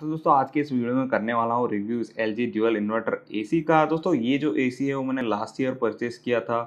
तो दोस्तों आज के इस वीडियो में करने वाला हूँ reviews L G dual inverter A का दोस्तों ये जो ए है वो मैंने लास्ट ईयर परचेस किया था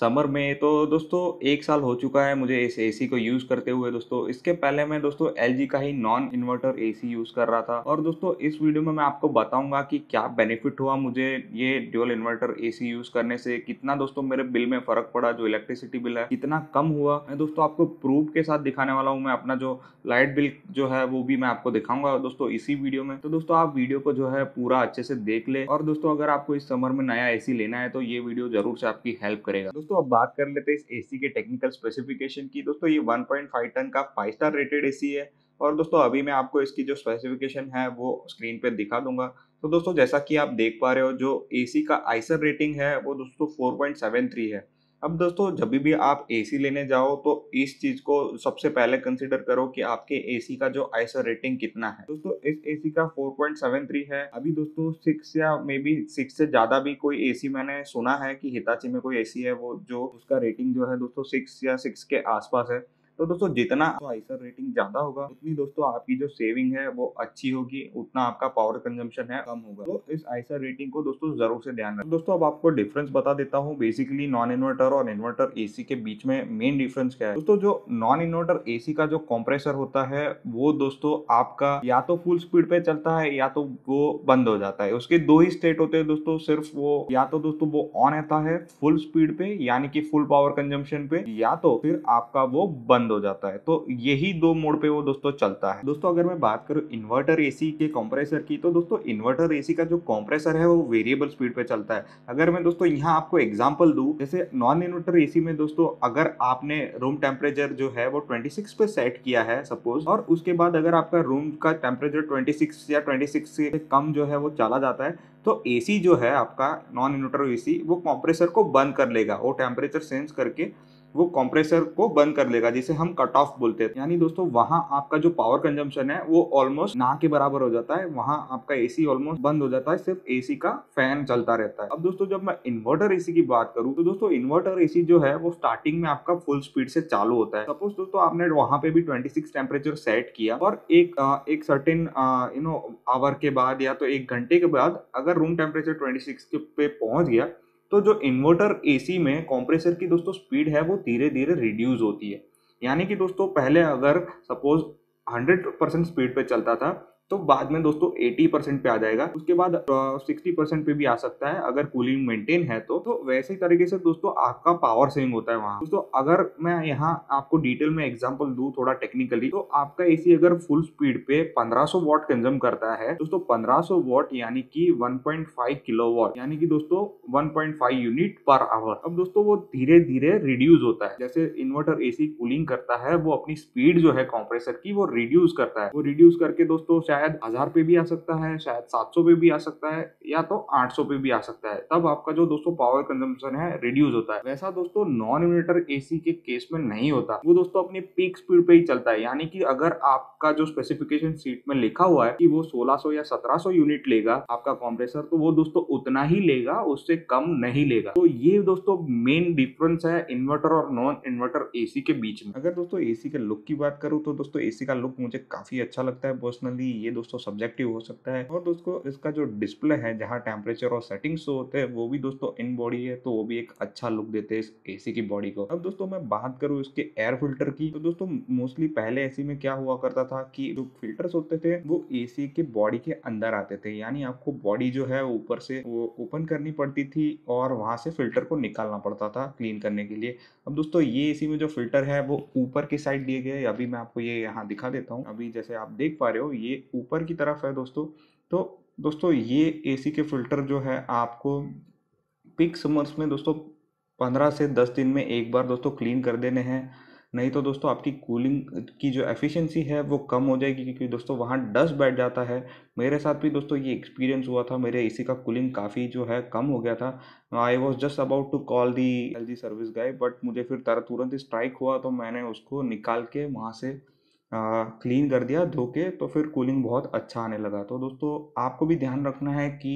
समर में तो दोस्तों एक साल हो चुका है मुझे इस एसी को यूज़ करते हुए दोस्तों इसके पहले मैं दोस्तों एल का ही नॉन इन्वर्टर एसी यूज़ कर रहा था और दोस्तों इस वीडियो में मैं आपको बताऊंगा कि क्या बेनिफिट हुआ मुझे ये ड्यूअल इन्वर्टर एसी यूज़ करने से कितना दोस्तों मेरे बिल में फ़र्क पड़ा जो इलेक्ट्रिसिटी बिल है कितना कम हुआ मैं दोस्तों आपको प्रूफ के साथ दिखाने वाला हूँ मैं अपना जो लाइट बिल जो है वो भी मैं आपको दिखाऊंगा दोस्तों इसी वीडियो में तो दोस्तों आप वीडियो को जो है पूरा अच्छे से देख ले और दोस्तों अगर आपको इस समर में नया ए लेना है तो ये वीडियो जरूर से आपकी हेल्प करेगा दोस्तों अब बात कर लेते हैं इस एसी के टेक्निकल स्पेसिफिकेशन की दोस्तों ये 1.5 टन का फाइव स्टार रेटेड एसी है और दोस्तों अभी मैं आपको इसकी जो स्पेसिफिकेशन है वो स्क्रीन पे दिखा दूंगा तो दोस्तों जैसा कि आप देख पा रहे हो जो एसी का आइसर रेटिंग है वो दोस्तों 4.73 है अब दोस्तों जब भी आप एसी लेने जाओ तो इस चीज को सबसे पहले कंसिडर करो कि आपके एसी का जो आईसो रेटिंग कितना है दोस्तों इस एसी का 4.73 है अभी दोस्तों सिक्स या मे बी सिक्स से ज्यादा भी कोई एसी मैंने सुना है कि हिताची में कोई एसी है वो जो उसका रेटिंग जो है दोस्तों सिक्स या सिक्स के आसपास है तो दोस्तों जितना तो आईसर रेटिंग ज्यादा होगा उतनी दोस्तों आपकी जो सेविंग है वो अच्छी होगी उतना आपका पावर कंजम्पशन है कम होगा तो इस आईसर रेटिंग को दोस्तों जरूर से ध्यान रखें दोस्तों अब आपको डिफरेंस बता देता हूँ बेसिकली नॉन इन्वर्टर और इन्वर्टर एसी के बीच में मेन डिफरेंस क्या है दोस्तों जो नॉन इन्वर्टर एसी का जो कॉम्प्रेसर होता है वो दोस्तों आपका या तो फुल स्पीड पे चलता है या तो वो बंद हो जाता है उसके दो ही स्टेट होते हैं दोस्तों सिर्फ वो या तो दोस्तों वो ऑन रहता है फुल स्पीड पे यानी कि फुल पावर कंजम्पशन पे या तो फिर आपका वो बंद बंद हो जाता है तो यही दो मोड पे वो दोस्तों चलता है दोस्तों अगर मैं बात करूँ इन्वर्टर एसी के कंप्रेसर की तो दोस्तों इन्वर्टर एसी का जो कंप्रेसर है वो वेरिएबल स्पीड पे चलता है अगर मैं दोस्तों यहाँ आपको एग्जाम्पल दू जैसे नॉन इन्वर्टर एसी में दोस्तों अगर आपने रूम टेम्परेचर जो है वो ट्वेंटी पे सेट किया है सपोज और उसके बाद अगर आपका रूम का टेम्परेचर ट्वेंटी या ट्वेंटी से कम जो है वो चला जाता है तो एसी जो है आपका नॉन इन्वर्टर एसी वो कंप्रेसर को बंद कर लेगा वो टेम्परेचर सेंस करके वो कंप्रेसर को बंद कर लेगा जिसे हम कट ऑफ बोलते हैं यानी दोस्तों वहाँ आपका जो पावर कंजम्पशन है वो ऑलमोस्ट ना के बराबर हो जाता है वहां आपका एसी ऑलमोस्ट बंद हो जाता है सिर्फ एसी का फैन चलता रहता है अब दोस्तों जब मैं इन्वर्टर एसी की बात करूँ तो दोस्तों इन्वर्टर एसी जो है वो स्टार्टिंग में आपका फुल स्पीड से चालू होता है सपोज दोस्तों आपने वहां पे भी ट्वेंटी सिक्स टेम्परेचर सेट किया और एक एक सर्टेन यू नो आवर के बाद या तो एक घंटे के बाद अगर रूम टेम्परेचर ट्वेंटी सिक्स पे पहुंच गया तो जो इन्वर्टर ए में कॉम्प्रेसर की दोस्तों स्पीड है वो धीरे धीरे रिड्यूज होती है यानी कि दोस्तों पहले अगर सपोज 100 परसेंट स्पीड पे चलता था तो बाद में दोस्तों एटी परसेंट पे आ जाएगा उसके बाद सिक्सटी परसेंट पे भी आ सकता है अगर कूलिंग मेंटेन है तो तो वैसे तरीके से दोस्तों आपका पावर सेविंग होता है वहां दोस्तों अगर मैं यहाँ आपको डिटेल में एग्जांपल दू थोड़ा टेक्निकली तो आपका एसी अगर फुल स्पीड पे पंद्रह सो वॉट कंज्यूम करता है दोस्तों सो वॉट यानी कि फाइव किलो वॉट यानी कि दोस्तों फाइव यूनिट पर आवर अब दोस्तों वो धीरे धीरे रिड्यूज होता है जैसे इन्वर्टर एसी कूलिंग करता है वो अपनी स्पीड जो है कॉम्प्रेसर की वो रिड्यूज करता है वो रिड्यूज करके दोस्तों शायद हज़ार पे भी आ सकता है शायद सात सौ पे भी आ सकता है या तो आठ सौ पे भी आ सकता है तब आपका जो दोस्तों पावर कंजम्पशन है रिड्यूस होता है वैसा दोस्तों नॉन इन्वर्टर एसी के केस में नहीं होता वो दोस्तों अपनी पीक स्पीड पे ही चलता है यानी कि अगर आपका जो स्पेसिफिकेशन सीट में लिखा हुआ है कि वो सोलह सौ या 1700 यूनिट लेगा आपका कॉम्प्रेसर तो वो दोस्तों उतना ही लेगा उससे कम नहीं लेगा तो ये दोस्तों मेन डिफरेंस है इन्वर्टर और नॉन इन्वर्टर एसी के बीच में अगर दोस्तों एसी के लुक की बात करूँ तो दोस्तों एसी का लुक मुझे काफी अच्छा लगता है पर्सनली ये ये दोस्तों सब्जेक्टिव हो सकता है और दोस्तों इसका जो डिस्प्ले है जहाँ टेम्परेचर और सेटिंग्स होते हैं वो भी दोस्तों इन बॉडी है तो वो भी एक अच्छा लुक देते हैं इस एसी की बॉडी को अब दोस्तों मैं बात करूँ इसके एयर फिल्टर की तो दोस्तों मोस्टली पहले ए में क्या हुआ करता था की जो फिल्टर होते थे वो ए के बॉडी के अंदर आते थे यानी आपको बॉडी जो है ऊपर से वो ओपन करनी पड़ती थी और वहां से फिल्टर को निकालना पड़ता था क्लीन करने के लिए अब दोस्तों ये एसी में जो फिल्टर है वो ऊपर की साइड दिए गए अभी मैं आपको ये यहाँ दिखा देता हूँ अभी जैसे आप देख पा रहे हो ये ऊपर की तरफ है दोस्तों तो दोस्तों ये एसी के फ़िल्टर जो है आपको पिक समर्स में दोस्तों पंद्रह से दस दिन में एक बार दोस्तों क्लीन कर देने हैं नहीं तो दोस्तों आपकी कूलिंग की जो एफिशिएंसी है वो कम हो जाएगी क्योंकि दोस्तों वहाँ डस्ट बैठ जाता है मेरे साथ भी दोस्तों ये एक्सपीरियंस हुआ था मेरे एसी का कूलिंग काफ़ी जो है कम हो गया था I was just about to call the L service guy but मुझे फिर तरह तुरंत स्ट्राइक हुआ तो मैंने उसको निकाल के वहाँ से क्लीन कर दिया धो के तो फिर कूलिंग बहुत अच्छा आने लगा तो दोस्तों आपको भी ध्यान रखना है कि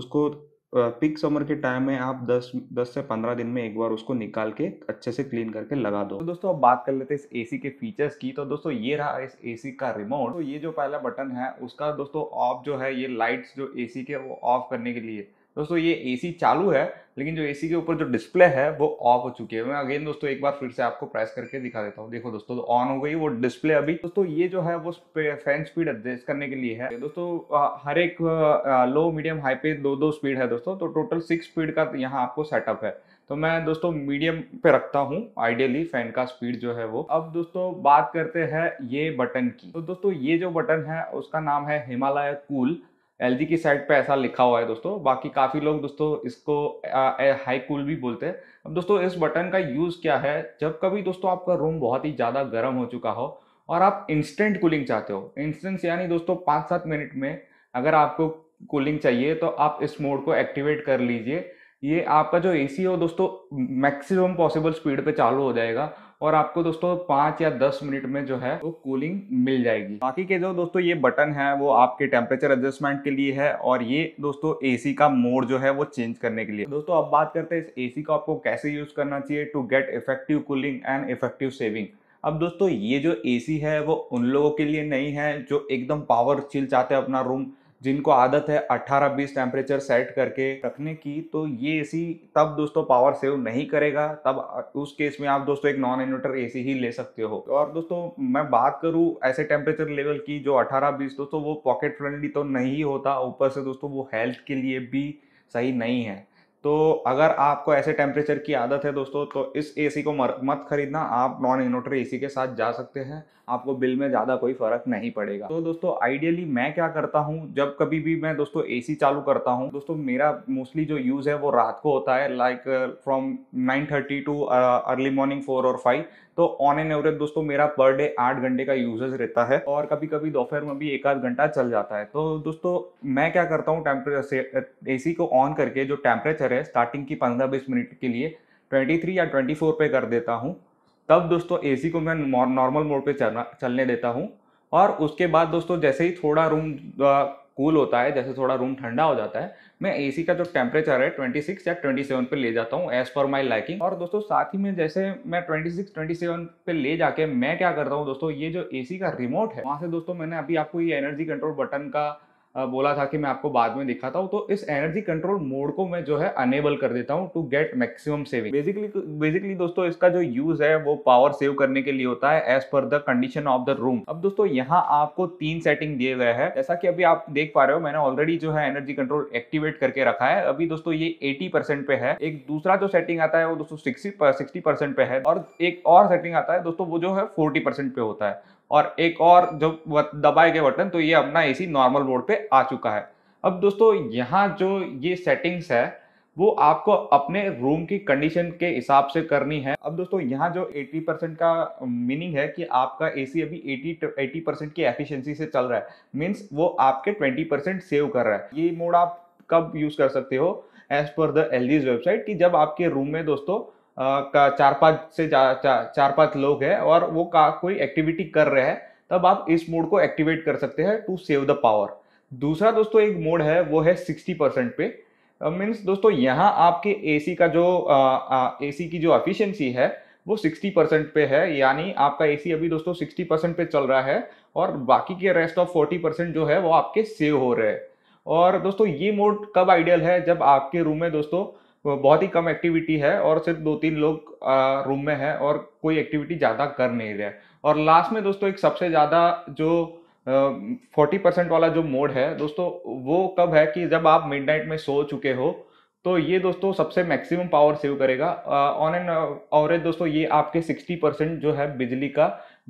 उसको पिक समर के टाइम में आप 10 10 से 15 दिन में एक बार उसको निकाल के अच्छे से क्लीन करके लगा दो तो दोस्तों अब बात कर लेते हैं इस एसी के फीचर्स की तो दोस्तों ये रहा इस एसी का रिमोट तो ये जो पहला बटन है उसका दोस्तों ऑफ जो है ये लाइट्स जो एसी के वो ऑफ करने के लिए दोस्तों ये एसी चालू है लेकिन जो एसी के ऊपर जो डिस्प्ले है वो ऑफ हो चुकी है मैं अगेन दोस्तों एक बार फिर से आपको प्रेस करके दिखा देता हूँ देखो दोस्तों ऑन हो गई वो डिस्प्ले अभी दोस्तों ये जो है वो फैन स्पीड एडजस्ट करने के लिए है दोस्तों हर एक लो मीडियम हाई पे दो दो स्पीड है दोस्तों तो टोटल सिक्स स्पीड का यहाँ आपको सेटअप है तो मैं दोस्तों मीडियम पे रखता हूँ आइडियली फैन का स्पीड जो है वो अब दोस्तों बात करते हैं ये बटन की तो दोस्तों ये जो बटन है उसका नाम है हिमालय कूल cool. एल की साइड पे ऐसा लिखा हुआ है दोस्तों बाकी काफ़ी लोग दोस्तों इसको हाई कूल भी बोलते हैं अब दोस्तों इस बटन का यूज़ क्या है जब कभी दोस्तों आपका रूम बहुत ही ज़्यादा गर्म हो चुका हो और आप इंस्टेंट कूलिंग चाहते हो इंस्टेंट यानी दोस्तों पाँच सात मिनट में अगर आपको कूलिंग चाहिए तो आप इस मोड को एक्टिवेट कर लीजिए ये आपका जो एसी हो दोस्तों मैक्सिमम पॉसिबल स्पीड पे चालू हो जाएगा और आपको दोस्तों पाँच या दस मिनट में जो है वो कूलिंग मिल जाएगी बाकी के जो दोस्तों ये बटन है वो आपके टेम्परेचर एडजस्टमेंट के लिए है और ये दोस्तों एसी का मोड जो है वो चेंज करने के लिए दोस्तों अब बात करते हैं इस एसी का आपको कैसे यूज करना चाहिए to get effective cooling and effective saving अब दोस्तों ये जो एसी है वो उन लोगों के लिए नहीं है जो एकदम पावर चिल चाहते हैं अपना रूम जिनको आदत है 18-20 टेम्परेचर सेट करके रखने की तो ये एसी तब दोस्तों पावर सेव नहीं करेगा तब उस केस में आप दोस्तों एक नॉन इन्वर्टर एसी ही ले सकते हो और दोस्तों मैं बात करूँ ऐसे टेम्परेचर लेवल की जो 18-20 दोस्तों वो पॉकेट फ्रेंडली तो नहीं होता ऊपर से दोस्तों वो हेल्थ के लिए भी सही नहीं है तो अगर आपको ऐसे टेम्परेचर की आदत है दोस्तों तो इस एसी को मत खरीदना आप नॉन इन्वर्टर एसी के साथ जा सकते हैं आपको बिल में ज़्यादा कोई फ़र्क नहीं पड़ेगा तो दोस्तों आइडियली मैं क्या करता हूँ जब कभी भी मैं दोस्तों एसी चालू करता हूँ दोस्तों मेरा मोस्टली जो यूज़ है वो रात को होता है like from nine thirty to early morning four और फाइव तो ऑन एन एवरेज दोस्तों मेरा पर डे आठ घंटे का यूजेज रहता है और कभी कभी दोपहर में भी एक आध घंटा चल जाता है तो दोस्तों मैं क्या करता हूँ टेम्परेचर से को ऑन करके जो टेम्परेचर है स्टार्टिंग की पंद्रह बीस मिनट के लिए ट्वेंटी थ्री या ट्वेंटी फोर पे कर देता हूँ तब दोस्तों ए को मैं नॉर्मल मोड पर चलने देता हूँ और उसके बाद दोस्तों जैसे ही थोड़ा रूम कूल होता है जैसे थोड़ा रूम ठंडा हो जाता है मैं एसी का जो टेम्परेचर है 26 या 27 पे ले जाता हूँ एज पर माई लाइकिंग और दोस्तों साथ ही में जैसे मैं 26 27 पे ले जाके मैं क्या करता हूँ दोस्तों ये जो एसी का रिमोट है वहाँ से दोस्तों मैंने अभी आपको ये एनर्जी कंट्रोल बटन का बोला था कि मैं आपको बाद में दिखाता हूँ तो इस एनर्जी कंट्रोल मोड को मैं जो है अनेबल कर देता हूँ to get maximum saving basically basically दोस्तों इसका जो यूज है वो पावर सेव करने के लिए होता है as per the condition of the room अब दोस्तों यहाँ आपको तीन सेटिंग दिए गए हैं जैसा कि अभी आप देख पा रहे हो मैंने ऑलरेडी जो है एनर्जी कंट्रोल एक्टिवेट करके रखा है अभी दोस्तों ये एटी पे है एक दूसरा जो सेटिंग आता है वो दोस्तों सिक्सटी पे है और एक और सेटिंग आता है दोस्तों वो जो है फोर्टी पे होता है और एक और जब दबाए गए बटन तो ये अपना ए नॉर्मल मोड पे आ चुका है अब दोस्तों यहाँ जो ये सेटिंग्स है वो आपको अपने रूम की कंडीशन के हिसाब से करनी है अब दोस्तों यहाँ जो 80 परसेंट का मीनिंग है कि आपका एसी अभी 80 80 परसेंट की एफिशिएंसी से चल रहा है मीन्स वो आपके 20 परसेंट सेव कर रहा है ये मोड आप कब यूज़ कर सकते हो as per the L website कि जब आपके रूम में दोस्तों का चार पांच से चा, चा, चार पांच लोग हैं और वो का कोई एक्टिविटी कर रहे हैं तब आप इस मोड को एक्टिवेट कर सकते हैं टू सेव द पावर दूसरा दोस्तों एक मोड है वो है सिक्सटी परसेंट पे मीन्स uh, दोस्तों यहाँ आपके एसी का जो एसी की जो एफिशिएंसी है वो 60 परसेंट पे है यानी आपका एसी अभी दोस्तों 60 परसेंट पे चल रहा है और बाकी के रेस्ट ऑफ 40 परसेंट जो है वो आपके सेव हो रहे हैं और दोस्तों ये मोड कब आइडियल है जब आपके रूम में दोस्तों बहुत ही कम एक्टिविटी है और सिर्फ दो तीन लोग रूम में है और कोई एक्टिविटी ज़्यादा कर नहीं रहे और लास्ट में दोस्तों एक सबसे ज़्यादा जो फोर्टी परसेंट वाला जो मोड है दोस्तों वो कब है कि जब आप मिड में सो चुके हो तो ये दोस्तों सबसे मैक्सिमम पावर सेव करेगा ऑन एंड ऑवरेज दोस्तों ये आपके 60 परसेंट जो है बिजली का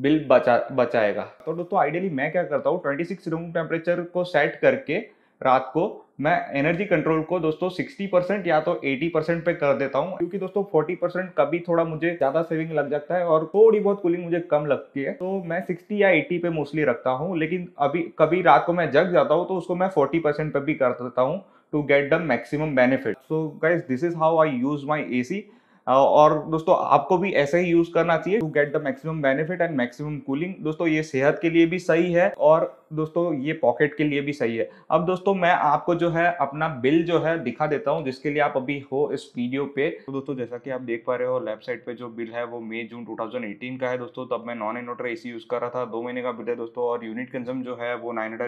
बिल बचा बचाएगा तो दोस्तों आइडियली मैं क्या करता हूँ 26 रूम टेम्परेचर को सेट करके रात को मैं एनर्जी कंट्रोल को दोस्तों 60 परसेंट या तो 80 परसेंट पे कर देता हूँ क्योंकि दोस्तों 40 परसेंट कभी थोड़ा मुझे ज्यादा सेविंग लग जाता है और थोड़ी बहुत कूलिंग मुझे कम लगती है तो मैं 60 या 80 पे मोस्टली रखता हूँ लेकिन अभी कभी रात को मैं जग जाता हूँ तो उसको मैं फोर्टी परसेंट पे भी कर देता हूँ to get the maximum benefit so guys this is how I use my A C और दोस्तों आपको भी ऐसे ही यूज करना चाहिए to get the maximum benefit and maximum cooling दोस्तों ये सेहत के लिए भी सही है और दोस्तों ये पॉकेट के लिए भी सही है अब दोस्तों मैं आपको जो है अपना बिल जो है दिखा देता हूँ जिसके लिए आप अभी हो इस वीडियो पे तो दोस्तों जैसा कि आप देख पा रहे हो लेफ्ट साइड पे जो बिल है वो मई जून 2018 का है दोस्तों तब मैं नॉन इन्वर्टर ए यूज़ कर रहा था दो महीने का बिल है दोस्तों और यूनिट कंजम जो है वो नाइन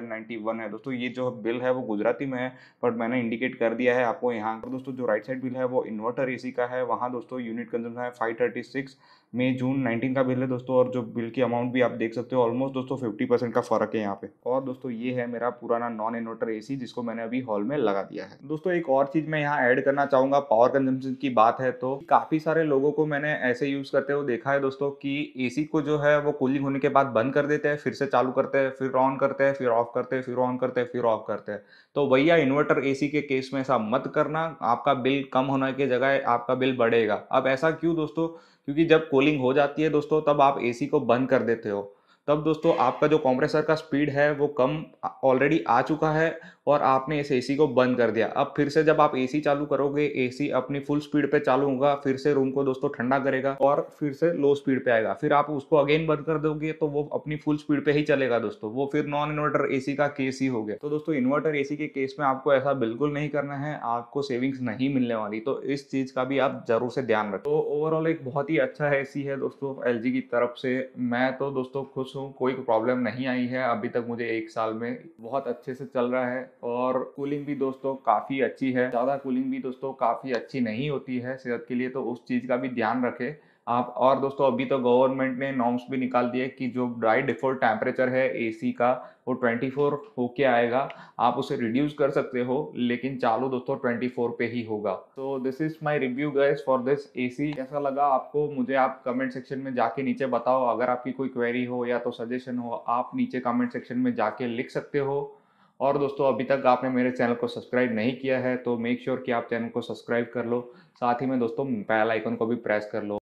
है दोस्तों ये जो बिल है वो गुजराती में है बट मैंने इंडिकेट कर दिया है आपको यहाँ तो दोस्तों जो राइट साइड बिल है वो इन्वर्टर ए का है वहाँ दोस्तों यूनिट कंजम है फाइव मई जून 19 का बिल है दोस्तों और जो बिल की अमाउंट भी आप देख सकते हो ऑलमोस्ट दोस्तों 50 परसेंट का फर्क है यहाँ पे और दोस्तों ये है मेरा पुराना नॉन इन्वर्टर एसी जिसको मैंने अभी हॉल में लगा दिया है दोस्तों एक और चीज मैं यहाँ ऐड करना चाहूंगा पावर कंजम्पशन की बात है तो काफी सारे लोगों को मैंने ऐसे यूज करते हुए देखा है दोस्तों की एसी को जो है वो कूलिंग होने के बाद बंद कर देते हैं फिर से चालू करते हैं फिर ऑन करते हैं फिर ऑफ करते हैं फिर ऑन करते हैं फिर ऑफ करते हैं तो भैया इन्वर्टर एसी के केस में ऐसा मत करना आपका बिल कम होने की जगह आपका बिल बढ़ेगा अब ऐसा क्यों दोस्तों क्योंकि जब कूलिंग हो जाती है दोस्तों तब आप एसी को बंद कर देते हो तब दोस्तों आपका जो कंप्रेसर का स्पीड है वो कम ऑलरेडी आ चुका है और आपने इस एसी को बंद कर दिया अब फिर से जब आप एसी चालू करोगे एसी अपनी फुल स्पीड पे चालू होगा फिर से रूम को दोस्तों ठंडा करेगा और फिर से लो स्पीड पे आएगा फिर आप उसको अगेन बंद कर दोगे तो वो अपनी फुल स्पीड पे ही चलेगा दोस्तों वो फिर नॉन इन्वर्टर एसी का केस ही हो गया तो दोस्तों इन्वर्टर एसी के केस में आपको ऐसा बिल्कुल नहीं करना है आपको सेविंग्स नहीं मिलने वाली तो इस चीज का भी आप जरूर से ध्यान रखो तो ओवरऑल एक बहुत ही अच्छा ए है दोस्तों एल की तरफ से मैं तो दोस्तों खुश हूँ कोई प्रॉब्लम नहीं आई है अभी तक मुझे एक साल में बहुत अच्छे से चल रहा है और कूलिंग भी दोस्तों काफ़ी अच्छी है ज़्यादा कूलिंग भी दोस्तों काफ़ी अच्छी नहीं होती है सेहत के लिए तो उस चीज़ का भी ध्यान रखें आप और दोस्तों अभी तो गवर्नमेंट ने नॉर्म्स भी निकाल दिए कि जो ड्राई डिफ़ॉल्ट टेम्परेचर है एसी का वो 24 होके आएगा आप उसे रिड्यूस कर सकते हो लेकिन चालू दोस्तों 24 पे ही होगा तो this is my review guys for this AC कैसा लगा आपको मुझे आप कमेंट सेक्शन में जाके नीचे बताओ अगर आपकी कोई क्वेरी हो या तो सजेशन हो आप नीचे कमेंट सेक्शन में जाके लिख सकते हो और दोस्तों अभी तक आपने मेरे चैनल को सब्सक्राइब नहीं किया है तो मेक श्योर sure कि आप चैनल को सब्सक्राइब कर लो साथ ही में दोस्तों बेल आइकन को भी प्रेस कर लो